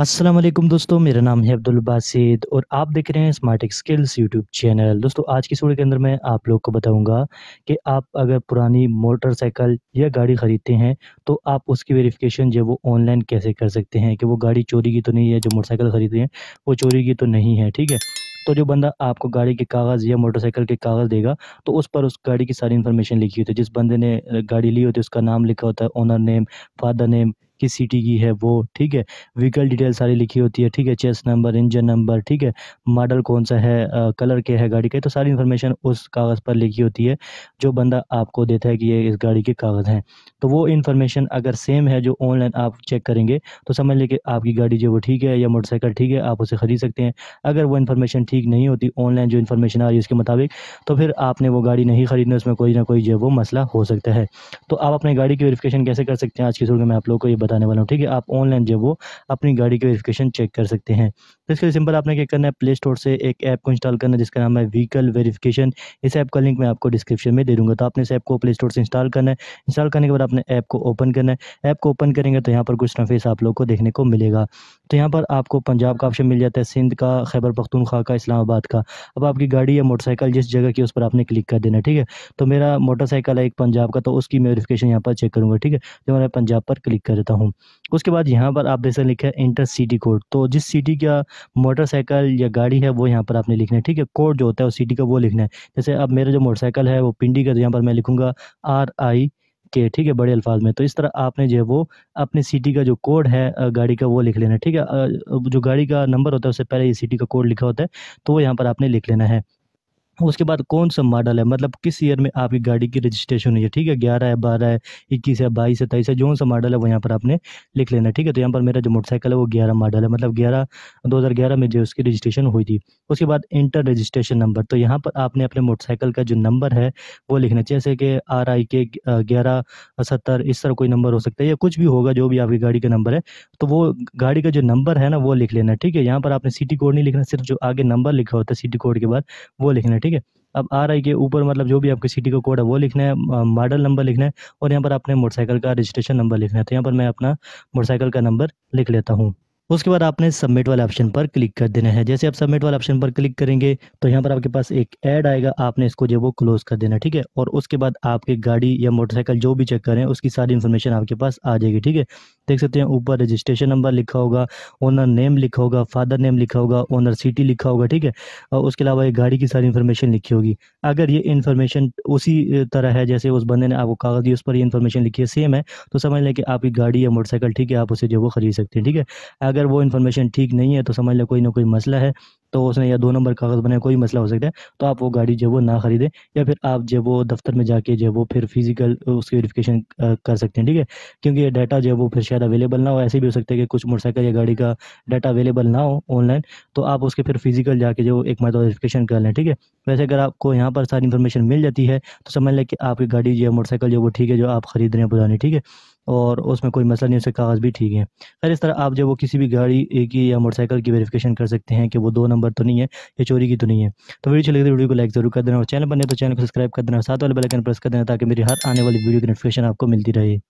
अस्सलाम वालेकुम दोस्तों मेरा नाम है अब्दुल बासित और आप देख रहे हैं स्मार्ट स्किल्स यूट्यूब चैनल दोस्तों आज की वीडियो के अंदर मैं आप लोग को बताऊंगा कि आप अगर पुरानी मोटरसाइकिल या गाड़ी ख़रीदते हैं तो आप उसकी वेरिफिकेशन जो वो ऑनलाइन कैसे कर सकते हैं कि वो गाड़ी चोरी की तो नहीं है जो मोटरसाइकिल ख़रीदे हैं वो चोरी की तो नहीं है ठीक है तो जो बंदा आपको गाड़ी के कागज़ या मोटरसाइकिल के कागज़ देगा तो उस पर उस गाड़ी की सारी इन्फॉर्मेशन लिखी होती है जिस बंदे ने गाड़ी ली होती है उसका नाम लिखा होता है ओनर नेम फादर नेम किस सिटी की है वो ठीक है व्हीकल डिटेल सारी लिखी होती है ठीक है चेस नंबर इंजन नंबर ठीक है मॉडल कौन सा है आ, कलर के है गाड़ी के तो सारी इन्फॉर्मेशन उस कागज़ पर लिखी होती है जो बंदा आपको देता है कि ये इस गाड़ी के कागज़ हैं तो वो इन्फॉर्मेशन अगर सेम है जो ऑनलाइन आप चेक करेंगे तो समझ लें कि आपकी गाड़ी जो वो ठीक है या मोटरसाइकिल ठीक है आप उसे ख़रीद सकते हैं अगर वो इन्फॉर्मेशन ठीक नहीं होती ऑनलाइन जो इन्फॉर्मेशन आ रही है उसके मुताबिक तो फिर आपने वो गाड़ी नहीं ख़रीदना उसमें कोई ना कोई जो वो मसला हो सकता है तो आप अपने गाड़ी की वेरिफिकेशन कैसे कर सकते हैं आज की सुर में आप लोग को ये बताने वाला हूँ ठीक है आप ऑनलाइन जब वो अपनी गाड़ी की वेरिफिकेशन चेक कर सकते हैं तो इसके लिए सिंपल आपने क्या करना है प्ले स्टोर से एक ऐप को इंस्टॉल करना है जिसका नाम है व्हीकल वेरिफिकेशन इस ऐप का लिंक मैं आपको डिस्क्रिप्शन में दे दूँगा तो आपने इस ऐप को प्ले स्टोर से इंस्टॉल करना है इंस्टॉल करने के बाद आपने ऐप को ओपन करना है ऐप को ओपन करेंगे तो यहाँ पर कुछ नफेस आप लोग को देखने को मिलेगा तो यहाँ पर आपको पंजाब का ऑप्शन मिल जाता है सिंध का खैबर पख्तूनखा का इस्लामाबाद का अब आपकी गाड़ी या मोटरसाइकिल जिस जगह की उस पर आपने क्लिक कर देना ठीक है तो मेरा मोटरसाइकिल है एक पंजाब का तो उसकी मैं वेरीफिकेशन यहाँ पर चेक करूँगा ठीक है तो मैं पंजाब पर क्लिक कर देता हूँ उसके बाद यहाँ पर आप जैसे लिखा है इंटर सिटी कोड तो जिस सिटी का मोटरसाइकिल या गाड़ी है वो यहाँ पर आपने लिखना है ठीक है कोड जो होता है उस सिटी का वो लिखना है जैसे अब मेरा जो मोटरसाइकिल है वो पिंडी का तो यहाँ पर मैं लिखूँगा आर आई के ठीक है बड़े अल्फाज में तो इस तरह आपने जो है वो अपने सिटी का जो कोड है गाड़ी का वो लिख लेना है ठीक है जो गाड़ी का नंबर होता है उससे पहले ये सिटी का कोड लिखा होता है तो वो यहाँ पर आपने लिख लेना है उसके बाद कौन सा मॉडल है मतलब किस ईयर में आपकी गाड़ी की रजिस्ट्रेशन हुई है ठीक है ग्यारह है बारह है इक्कीस है बाईस है तेईस है जो सा मॉडल है वो यहाँ पर आपने लिख लेना ठीक है तो यहाँ पर मेरा जो मोटरसाइकिल है वो ग्यारह मॉडल है मतलब ग्यारह दो हज़ार ग्यारह में जो उसकी रजिस्ट्रेशन हुई थी उसके बाद इंटर रजिस्ट्रेशन नंबर तो यहाँ पर आपने अपने मोटरसाइकिल का जो नंबर है वो लिखना जैसे कि आर आई के ग्यारह सत्तर इस तरह कोई नंबर हो सकता है या कुछ भी होगा जो भी आपकी गाड़ी का नंबर है तो वो गाड़ी का जो नंबर है ना वो लिख लेना ठीक है यहाँ पर आपने सिटी कोड नहीं लिखना सिर्फ जो आगे नंबर लिखा होता है सिटी कोड के बाद वो लिखना ठीक है अब आर आई के ऊपर मतलब जो भी आपकी सिटी का कोड है वो लिखना है मॉडल नंबर लिखना है और यहाँ पर आपने मोटरसाइकिल का रजिस्ट्रेशन नंबर लिखना है तो यहाँ पर मैं अपना मोटरसाइकिल का नंबर लिख लेता हूँ उसके बाद आपने सबमिट वाले ऑप्शन पर क्लिक कर देना है जैसे आप सबमिट वाले ऑप्शन पर क्लिक करेंगे तो यहाँ पर आपके पास एक ऐड आएगा आपने इसको जो वो क्लोज कर देना ठीक है और उसके बाद आपकी गाड़ी या मोटरसाइकिल जो भी चेक करें उसकी सारी इन्फॉर्मेशन आपके पास आ जाएगी ठीक है देख सकते हैं ऊपर रजिस्ट्रेशन नंबर लिखा होगा ओनर नेम लिखा होगा फादर नेम लिखा होगा ओनर सिटी लिखा होगा ठीक है और उसके अलावा ये गाड़ी की सारी इन्फॉर्मेशन लिखी होगी अगर ये इन्फॉर्मेशन उसी तरह है जैसे उस बंदे ने आपको कागज दिया उस पर ये इन्फॉर्मेशन लिखी है सेम है तो समझ लें कि आपकी गाड़ी या मोटरसाइकिल ठीक है आप उसे जो वो खरीद सकते हैं ठीक है अगर वो इन्फॉर्मेशन ठीक नहीं है तो समझ लें कोई ना कोई मसला है तो उसने या दो नंबर कागज़ बनाए कोई मसला हो सकता है तो आप वो गाड़ी जो वो ना ख़रीदें या फिर आप जो वो दफ्तर में जाके जो वो फिर फिजिकल उसकी वेरिफिकेशन कर सकते हैं ठीक है क्योंकि ये डाटा जो वो फिर शायद अवेलेबल ना हो ऐसे भी हो सकता है कि कुछ मोटरसाइकिल या गाड़ी का डाटा अवेलेबल ना हो ऑनलाइन तो आप उसके फिर फिजिकल जाके जो एक मतलब वेरीफिकेशन कर लें ठीक है वैसे अगर आपको यहाँ पर सारी इन्फॉर्मेशन मिल जाती है तो समझ लें कि आपकी गाड़ी जो मोटरसाइकिल जो वो ठीक है जो आप ख़रीद रहे हैं पुरानी ठीक है और उसमें कोई मसला नहीं उसके कागज़ भी ठीक है खैर इस तरह आप जब वो किसी भी गाड़ी की या मोटरसाइकिल की वेरिफिकेशन कर सकते हैं कि वो दो नंबर तो नहीं है या चोरी की तो नहीं है तो वीडियो चलेगी तो वीडियो को लाइक जरूर कर देना और चैनल बने तो चैनल को सब्सक्राइब कर देना साथ वाले बेलाइकन प्रेस कर देना ताकि मेरी हर आने वाली वीडियो की नोटिफिकेशन आपको मिलती रहे